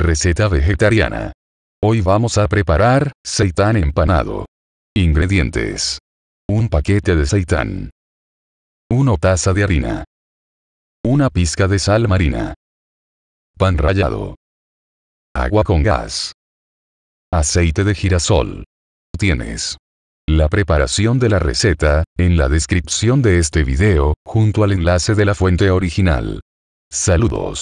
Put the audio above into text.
Receta vegetariana. Hoy vamos a preparar seitán empanado. Ingredientes. Un paquete de seitán. una taza de harina. Una pizca de sal marina. Pan rallado. Agua con gas. Aceite de girasol. Tienes la preparación de la receta, en la descripción de este video, junto al enlace de la fuente original. Saludos.